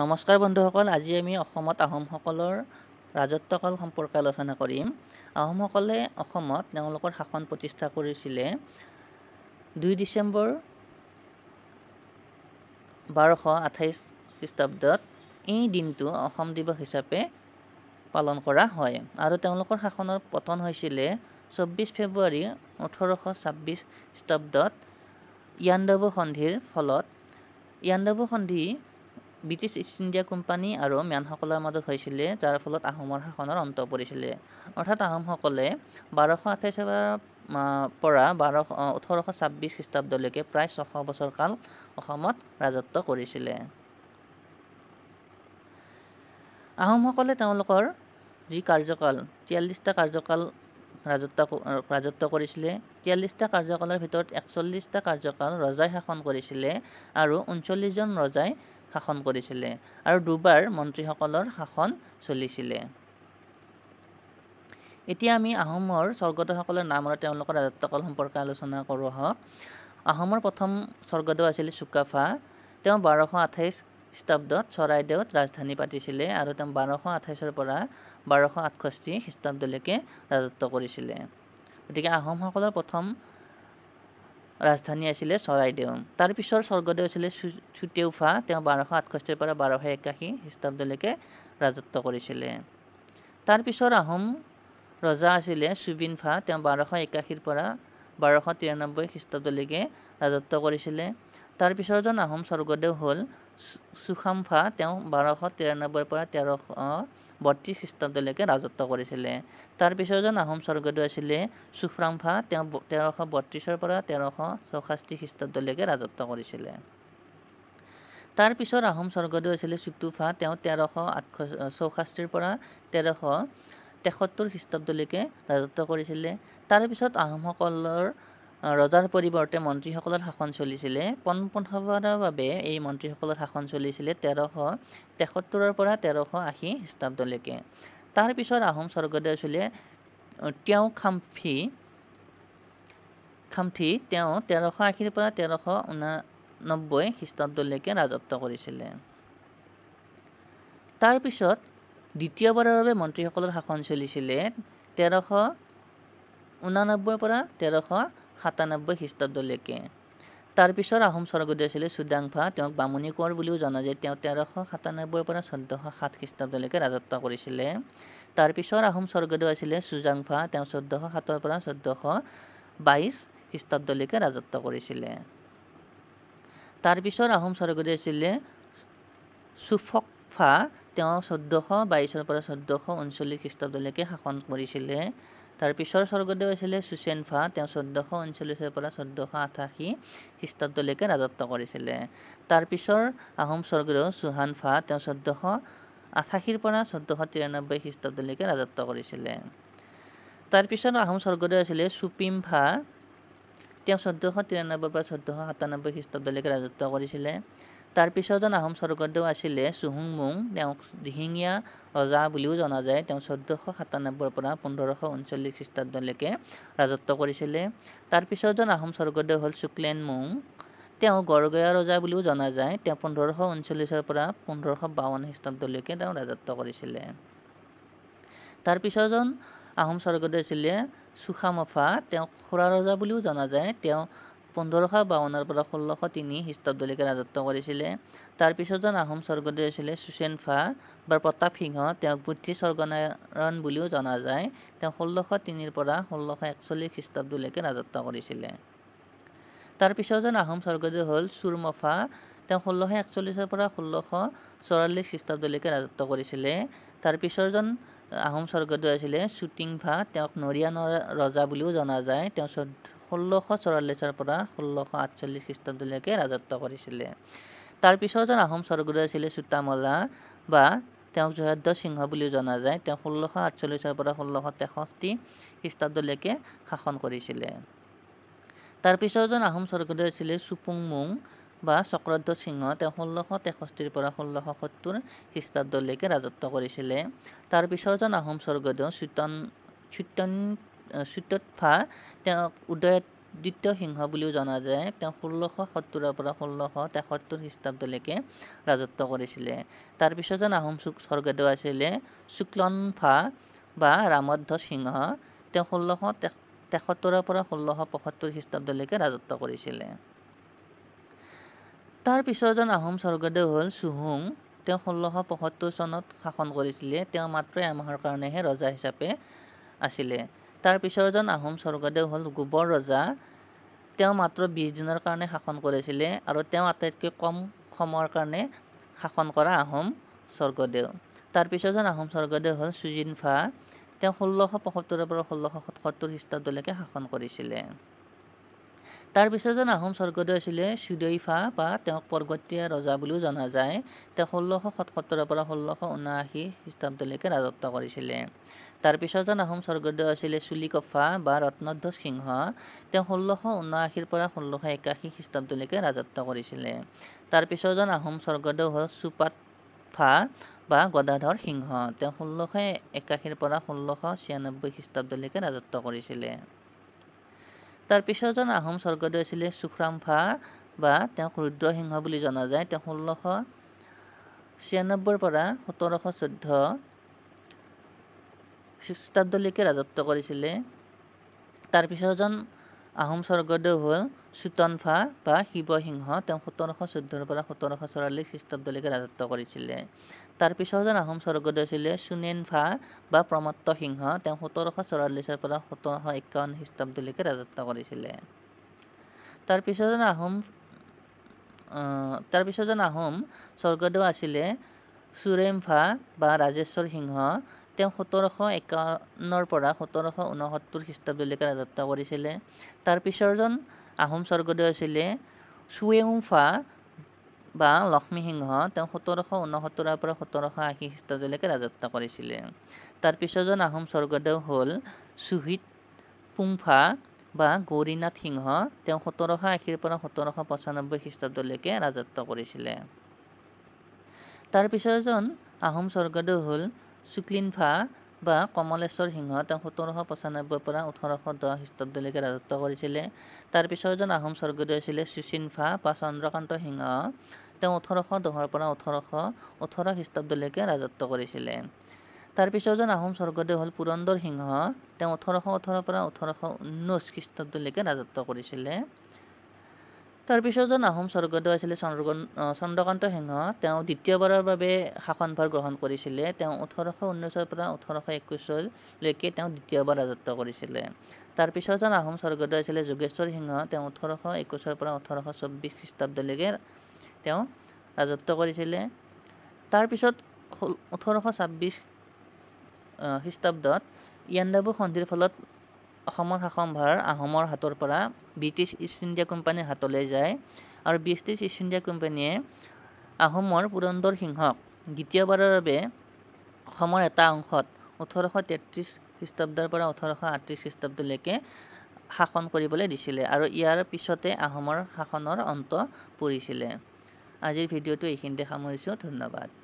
নমস্কাৰ বন্ধুসকল আজি আমি অসমত আহোমসকলৰ ৰাজত্বকাল সম্পৰ্কে আলোচনা কৰিম আহোমসকলে অসমত তেওঁলোকৰ শাসন প্ৰতিষ্ঠা কৰিছিলে দুই ডিচেম্বৰ বাৰশ আঠাইছ খ্ৰীষ্টাব্দত এই দিনটো অসম দিৱস হিচাপে পালন কৰা হয় আৰু তেওঁলোকৰ শাসনৰ পতন হৈছিলে চৌব্বিছ ফেব্ৰুৱাৰী ওঠৰশ ছাব্বিছ খ্ৰীষ্টাব্দত ইয়াণ্ডৱ সন্ধিৰ ফলত ইয়াণ্ডৱ সন্ধি ব্ৰিটিছ ইষ্ট ইণ্ডিয়া কোম্পানী আৰু ম্যানসকলৰ মাজত হৈছিলে যাৰ ফলত আহোমৰ শাসনৰ অন্ত পৰিছিলে অৰ্থাৎ আহোমসকলে বাৰশ আঠাইছৰ পৰা বাৰশ ওঠৰশ ছাব্বিছ খ্ৰীষ্টাব্দলৈকে প্ৰায় ছশ বছৰ কাল অসমত ৰাজত্ব কৰিছিলে আহোমসকলে তেওঁলোকৰ যি কাৰ্যকাল তিয়াল্লিছটা কাৰ্যকাল ৰাজত্ব ৰাজত্ব কৰিছিলে তিয়াল্লিছটা কাৰ্যকালৰ ভিতৰত একচল্লিছটা কাৰ্যকাল ৰজাই শাসন কৰিছিলে আৰু ঊনচল্লিছজন ৰজাই শাসন কৰিছিলে আৰু দুবাৰ মন্ত্ৰীসকলৰ শাসন চলিছিলে এতিয়া আমি আহোমৰ স্বৰ্গদেউসকলৰ নাম আৰু তেওঁলোকৰ ৰাজত্বকাল সম্পৰ্কে আলোচনা কৰোঁ আহক আহোমৰ প্ৰথম স্বৰ্গদেউ আছিল চুকাফা তেওঁ বাৰশ আঠাইছ খ্ৰীষ্টাব্দত চৰাইদেউত ৰাজধানী পাতিছিলে আৰু তেওঁ বাৰশ আঠাইছৰ পৰা বাৰশ আঠষষ্ঠি খ্ৰীষ্টাব্দলৈকে ৰাজত্ব কৰিছিলে গতিকে আহোমসকলৰ প্ৰথম ৰাজধানী আছিলে চৰাইদেউ তাৰপিছৰ স্বৰ্গদেউ আছিলে চুটেউফা তেওঁ বাৰশ আঠষষ্ঠিৰ পৰা বাৰশ একাশী খ্ৰীষ্টাব্দলৈকে ৰাজত্ব কৰিছিলে তাৰপিছৰ আহোম ৰজা আছিলে চুবিনফা তেওঁ বাৰশ একাশীৰ পৰা বাৰশ তিৰানব্বৈ খ্ৰীষ্টাব্দলৈকে ৰাজত্ব কৰিছিলে তাৰপিছৰজন আহোম স্বৰ্গদেউ হ'ল চুখামফা তেওঁ বাৰশ তিৰানব্বৈৰ পৰা তেৰশ বত্ৰিছ খ্ৰীষ্টাব্দলৈকে ৰাজত্ব কৰিছিলে তাৰপিছৰ এজন আহোম স্বৰ্গদেউ আছিলে চুফ্ৰাংফা তেওঁ তেৰশ বত্ৰিছৰ পৰা তেৰশ চৌষষ্ঠি খ্ৰীষ্টাব্দলৈকে ৰাজত্ব কৰিছিলে তাৰপিছৰ আহোম স্বৰ্গদেউ আছিলে চুটুফা তেওঁ তেৰশ আঠ চৌষষ্ঠিৰ পৰা তেৰশ তেসত্তৰ খ্ৰীষ্টাব্দলৈকে ৰাজত্ব কৰিছিলে তাৰপিছত আহোমসকলৰ ৰজাৰ পৰিৱৰ্তে মন্ত্ৰীসকলৰ শাসন চলিছিলে পন পোনপ্ৰথমবাৰৰ বাবে এই মন্ত্ৰীসকলৰ শাসন চলিছিলে তেৰশ তেসত্তৰৰ পৰা তেৰশ আশী খ্ৰীষ্টাব্দলৈকে তাৰপিছত আহোম স্বৰ্গদেউ আছিলে তেওঁ খামফি খামঠি তেওঁ তেৰশ আশীৰ পৰা তেৰশ ঊনানব্বৈ খ্ৰীষ্টাব্দলৈকে ৰাজত্ব কৰিছিলে তাৰপিছত দ্বিতীয়বাৰৰ বাবে মন্ত্ৰীসকলৰ শাসন চলিছিলে তেৰশ ঊনানব্বৈৰ পৰা তেৰশ সাতানব্বৈ খ্ৰীষ্টাব্দলৈকে তাৰপিছত আহোম স্বৰ্গদেৱ আছিলে চুদাংফা তেওঁক বামুণি কোঁৱৰ বুলিও জনা যায় তেওঁ তেৰশ সাতানব্বৈৰ পৰা চৈধ্যশ সাত খ্ৰীষ্টাব্দলৈকে ৰাজত্ব কৰিছিলে তাৰপিছত আহোম স্বৰ্গদেৱ আছিলে চুজাংফা তেওঁ চৈধ্যশ সাতৰ পৰা চৈধ্যশ বাইছ খ্ৰীষ্টাব্দলৈকে ৰাজত্ব কৰিছিলে তাৰপিছত আহোম স্বৰ্গদেৱ আছিলে চুফকফা তেওঁ চৈধ্যশ বাইছৰ পৰা চৈধ্যশ ঊনচল্লিছ খ্ৰীষ্টাব্দলৈকে শাসন কৰিছিলে তাৰ পিছৰ স্বৰ্গদেউ আছিলে চুচেনফা তেওঁ চৈধ্যশ ঊনচল্লিছৰ পৰা চৈধ্যশ আঠাশী খ্ৰীষ্টাব্দলৈকে ৰাজত্ব কৰিছিলে তাৰ পিছৰ আহোম স্বৰ্গদেউ চুহানফা তেওঁ চৈধ্যশ আঠাশীৰ পৰা চৈধ্যশ তিৰানব্বৈ খ্ৰীষ্টাব্দলৈকে ৰাজত্ব কৰিছিলে তাৰ পিছত আহোম স্বৰ্গদেউ আছিলে চুপিমফা তেওঁ চৈধ্যশ তিৰানব্বৈৰ পৰা চৈধ্যশ সাতানব্বৈ খ্ৰীষ্টাব্দলৈকে ৰাজত্ব কৰিছিলে তাৰ পিছৰজন আহোম স্বৰ্গদেউ আছিলে চুহুং মুং তেওঁক দিহিঙীয়া ৰজা বুলিও জনা যায় তেওঁ চৈধ্যশ সাতানব্বৈৰ পৰা পোন্ধৰশ ঊনচল্লিছ খ্ৰীষ্টাব্দলৈকে ৰাজত্ব কৰিছিলে তাৰ পিছৰজন আহোম স্বৰ্গদেউ হ'ল শুক্লেন মুং তেওঁ গড়গয়া ৰজা বুলিও জনা যায় তেওঁ পোন্ধৰশ ঊনচল্লিছৰ পৰা পোন্ধৰশ বাৱন্ন খ্ৰীষ্টাব্দলৈকে তেওঁ ৰাজত্ব কৰিছিলে তাৰ পিছৰজন আহোম স্বৰ্গদেউ আছিলে চুখামফা তেওঁক খুৰা ৰজা বুলিও জনা যায় তেওঁ পোন্ধৰশ বাৱন্নৰ পৰা ষোল্লশ তিনি খ্ৰীষ্টাব্দলৈকে ৰাজত্ব কৰিছিলে তাৰ পিছৰজন আহোম স্বৰ্গদেৱ আছিলে চুচেন ফা বা প্ৰতাপ সিংহ তেওঁক বুদ্ধি স্বৰ্গনাৰায়ণ বুলিও জনা যায় তেওঁ ষোল্লশ তিনিৰ পৰা ষোল্লশ একচল্লিছ খ্ৰীষ্টাব্দলৈকে ৰাজত্ব কৰিছিলে তাৰ পিছৰজন আহোম স্বৰ্গদেৱ হ'ল চুৰমফা তেওঁ ষোল্লশ একচল্লিছৰ পৰা ষোল্লশ চৌৰাল্লিছ খ্ৰীষ্টাব্দলৈকে ৰাজত্ব কৰিছিলে তাৰ পিছৰজন আহোম স্বৰ্গদেৱ আছিলে শ্বুটিং ভা তেওঁক নৰিয়ানৰ ৰজা বুলিও জনা যায় তেওঁ চৈধ্য ষোল্লশ চৌৰাল্লিছৰ পৰা ষোল্লশ আঠচল্লিছ খ্ৰীষ্টাব্দলৈকে ৰাজত্ব কৰিছিলে তাৰ পিছৰজন আহোম স্বৰ্গদ আছিলে চুতামলা বা তেওঁক জয়াদ্দ সিংহ বুলিও জনা যায় তেওঁ ষোল্লশ আঠচল্লিছৰ পৰা ষোল্লশ তেষষ্ঠি খ্ৰীষ্টাব্দলৈকে শাসন কৰিছিলে তাৰ পিছৰজন আহোম স্বৰ্গদৈ আছিলে চুপুংমুং বা চক্ৰদ্ধ সিংহ তেওঁ ষোল্লশ তেষষ্ঠিৰ পৰা ষোল্লশ সত্তৰ খ্ৰীষ্টাব্দলৈকে ৰাজত্ব কৰিছিলে তাৰ পিছৰজন আহোম স্বৰ্গদেউ চুতন চুতন চুত্যোৎফা তেওঁক উদয়াদিত্য সিংহ বুলিও জনা যায় তেওঁ ষোল্লশ সত্তৰৰ পৰা ষোল্লশ তেসত্তৰ খ্ৰীষ্টাব্দলৈকে ৰাজত্ব কৰিছিলে তাৰ পিছৰজন আহোম চুক স্বৰ্গদেউ আছিলে শুক্লনফা বা ৰামধ্বজ সিংহ তেওঁ ষোল্লশ তেসত্তৰৰ পৰা ষোল্লশ পঁয়সত্তৰ খ্ৰীষ্টাব্দলৈকে ৰাজত্ব কৰিছিলে তাৰ পিছৰজন আহোম স্বৰ্গদেউ হ'ল চুহুং তেওঁ ষোল্লশ পঁয়সত্তৰ চনত শাসন কৰিছিলে তেওঁ মাত্ৰ এমাহৰ কাৰণেহে ৰজা হিচাপে আছিলে তাৰ পিছৰজন আহোম স্বৰ্গদেউ হ'ল গোবৰ ৰজা তেওঁ মাত্ৰ বিছ দিনৰ কাৰণে শাসন কৰিছিলে আৰু তেওঁ আটাইতকৈ কম সময়ৰ কাৰণে শাসন কৰা আহোম স্বৰ্গদেউ তাৰ পিছৰজন আহোম স্বৰ্গদেউ হ'ল চুজিনফা তেওঁ ষোল্লশ পয়সত্তৰৰ পৰা ষোল্লশ সত্তৰ খ্ৰীষ্টাব্দলৈকে শাসন কৰিছিলে তাৰপিছৰজন আহোম স্বৰ্গদেউ আছিলে চুদৈফা বা তেওঁক পৰ্গতীয়া ৰজা বুলিও জনা যায় তেওঁ ষোল্লশ সতসত্তৰৰ পৰা ষোল্লশ ঊনাশী খ্ৰীষ্টাব্দলৈকে ৰাজত্ব কৰিছিলে তাৰপিছৰজন আহোম স্বৰ্গদেউ আছিলে চুলিকফা বা ৰত্নধ্বজ সিংহ তেওঁ ষোল্লশ ঊনাশীৰ পৰা ষোল্লশ একাশী খ্ৰীষ্টাব্দলৈকে ৰাজত্ব কৰিছিলে তাৰপিছৰজন আহোম স্বৰ্গদেউ হ'ল চুপাতফা বা গদাধৰ সিংহ তেওঁ ষোল্লশ একাশীৰ পৰা ষোল্লশ ছিয়ানব্বৈ খ্ৰীষ্টাব্দলৈকে ৰাজত্ব কৰিছিলে তাৰ পিছৰজন আহোম স্বৰ্গদেউ আছিলে সুখৰামফা বা তেওঁক ৰুদ্ৰসিংহ বুলি জনা যায় তেওঁ ষোল্লশ ছিয়ানব্বৈৰ পৰা সোতৰশ চৈধ্য খ্ৰীষ্টাব্দলৈকে ৰাজত্ব কৰিছিলে তাৰ পিছৰজন আহোম স্বৰ্গদেউ হ'ল চুতনফা বা শিৱসিংহ তেওঁ সোতৰশ চৈধ্যৰ পৰা সোতৰশ চৌৰাল্লিছ খ্ৰীষ্টাব্দলৈকে ৰাজত্ব কৰিছিলে তাৰ পিছৰজন আহোম স্বৰ্গদ আছিলে চুনেনফা বা প্ৰমত্ত সিংহ তেওঁ সোতৰশ চৌৰাল্লিছৰ পৰা সোতৰশ একাৱন্ন খ্ৰীষ্টাব্দলৈকে ৰাজত্ব কৰিছিলে তাৰ পিছৰজন আহোম তাৰ পিছৰজন আহোম স্বৰ্গদেউ আছিলে চুৰেমফা বা ৰাজেশ্বৰ সিংহ তেওঁ সোতৰশ একাৱন্নৰ পৰা সোতৰশ ঊনসত্তৰ খ্ৰীষ্টাব্দলৈকে ৰাজত্ব কৰিছিলে তাৰ পিছৰজন আহোম স্বৰ্গদেউ আছিলে চুৱেংফা বা লক্ষ্মী সিংহ তেওঁ সোতৰশ ঊনসত্তৰৰ পৰা সোতৰশ আশী খ্ৰীষ্টাব্দলৈকে ৰাজত্ব কৰিছিলে তাৰ পিছৰজন আহোম স্বৰ্গদেউ হ'ল চুহিত পুংফা বা গৌৰীনাথ সিংহ তেওঁ সোতৰশ আশীৰ পৰা সোতৰশ পঁচানব্বৈ খ্ৰীষ্টাব্দলৈকে ৰাজত্ব কৰিছিলে তাৰ পিছৰজন আহোম স্বৰ্গদেউ হ'ল চুক্লিনফা বা কমলেশ্বৰ সিংহ তেওঁ সোতৰশ পঁচানব্বৈৰ পৰা ওঠৰশ দহ খ্ৰীষ্টাব্দলৈকে ৰাজত্ব কৰিছিলে তাৰ পিছৰ এজন আহোম স্বৰ্গদেউ আছিলে ফা বা চন্দ্ৰকান্ত সিংহ তেওঁ ওঠৰশ দহৰ পৰা ওঠৰশ ওঠৰ খ্ৰীষ্টাব্দলৈকে ৰাজত্ব কৰিছিলে তাৰ পিছৰজন আহোম স্বৰ্গদেউ হ'ল পুৰন্দৰ সিংহ তেওঁ ওঠৰশ ওঠৰৰ পৰা ওঠৰশ ঊনৈছ খ্ৰীষ্টাব্দলৈকে ৰাজত্ব কৰিছিলে তাৰপিছত যেন আহোম স্বৰ্গদেউ আছিলে চন্দ্ৰক চন্দ্ৰকান্ত সিংহ তেওঁ দ্বিতীয়বাৰৰ বাবে শাসনভাৰ গ্ৰহণ কৰিছিলে তেওঁ ওঠৰশ ঊনৈছৰ পৰা ওঠৰশ একৈছলৈকে তেওঁ দ্বিতীয়বাৰ ৰাজত্ব কৰিছিলে তাৰপিছত যেন আহোম স্বৰ্গদেউ আছিলে যোগেশ্বৰ সিংহ তেওঁ ওঠৰশ একৈছৰ পৰা ওঠৰশ চৌব্বিছ খ্ৰীষ্টাব্দলৈকে তেওঁ ৰাজত্ব কৰিছিলে তাৰপিছত ওঠৰশ ছাব্বিছ খ্ৰীষ্টাব্দত ইয়াণ্ডাবু সন্ধিৰ ফলত অসমৰ শাসনভাৰ আহোমৰ হাতৰ পৰা ব্ৰিটিছ ইষ্ট ইণ্ডিয়া কোম্পানীৰ হাতলৈ যায় আৰু ব্ৰিটিছ ইষ্ট ইণ্ডিয়া কোম্পানীয়ে আহোমৰ পুৰন্দৰ সিংহক দ্বিতীয়বাৰৰ বাবে অসমৰ এটা অংশত ওঠৰশ তেত্ৰিছ খ্ৰীষ্টাব্দৰ পৰা ওঠৰশ আঠত্ৰিছ খ্ৰীষ্টাব্দলৈকে শাসন কৰিবলৈ দিছিলে আৰু ইয়াৰ পিছতে আহোমৰ শাসনৰ অন্ত পৰিছিলে আজিৰ ভিডিঅ'টো এইখিনিতে সামৰিছোঁ ধন্যবাদ